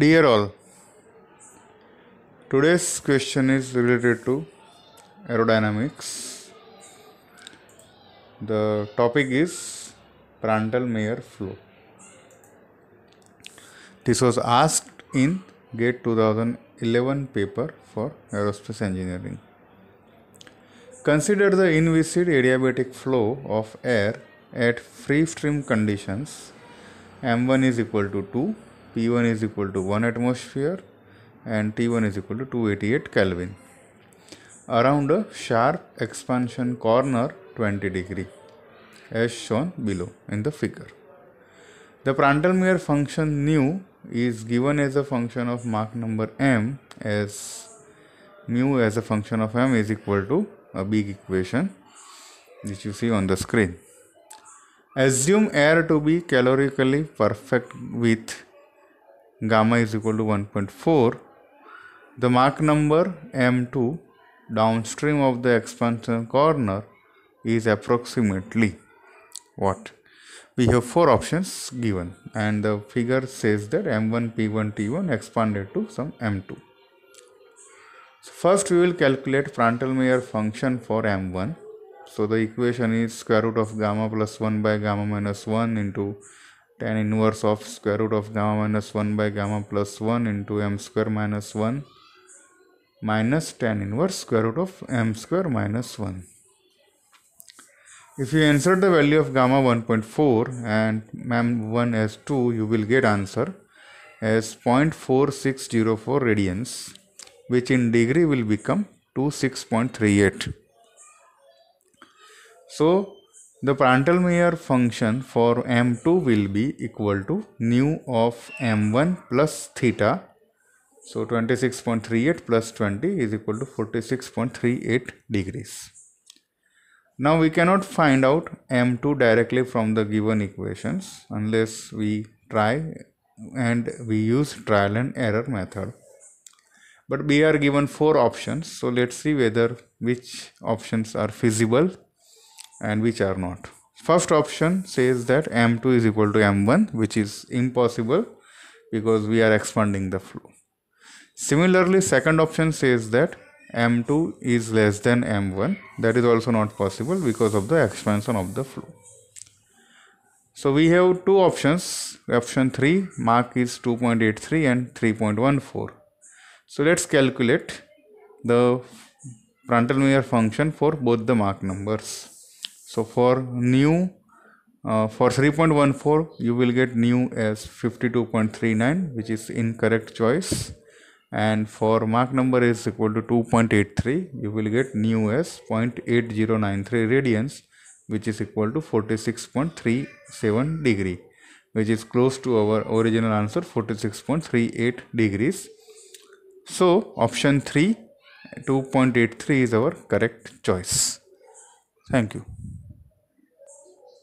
Dear all, today's question is related to aerodynamics. The topic is Prandtl Meyer flow. This was asked in GATE 2011 paper for aerospace engineering. Consider the inviscid adiabatic flow of air at free stream conditions m1 is equal to 2 P1 is equal to 1 atmosphere and T1 is equal to 288 Kelvin around a sharp expansion corner 20 degree as shown below in the figure. The Prandtl-Meyer function nu is given as a function of Mach number m as mu as a function of m is equal to a big equation which you see on the screen. Assume air to be calorically perfect with gamma is equal to 1.4 the Mach number M2 downstream of the expansion corner is approximately what we have four options given and the figure says that M1 P1 T1 expanded to some M2 so first we will calculate frontal Meyer function for M1 so the equation is square root of gamma plus 1 by gamma minus 1 into tan inverse of square root of gamma minus 1 by gamma plus 1 into m square minus 1 minus tan inverse square root of m square minus 1. If you insert the value of gamma 1.4 and MAM1 as 2, you will get answer as 0.4604 radians, which in degree will become 26.38. So, the Prandtl Meyer function for m2 will be equal to nu of m1 plus theta. So 26.38 plus 20 is equal to 46.38 degrees. Now we cannot find out m2 directly from the given equations unless we try and we use trial and error method. But we are given four options. So let's see whether which options are feasible and which are not first option says that m2 is equal to m1 which is impossible because we are expanding the flow similarly second option says that m2 is less than m1 that is also not possible because of the expansion of the flow so we have two options option 3 mark is 2.83 and 3.14 so let's calculate the Prandtl-Meyer function for both the Mach numbers so for new uh, for 3.14 you will get new as 52.39 which is incorrect choice and for mark number is equal to 2.83 you will get new as 0.8093 radians which is equal to 46.37 degree which is close to our original answer 46.38 degrees so option 3 2.83 is our correct choice thank you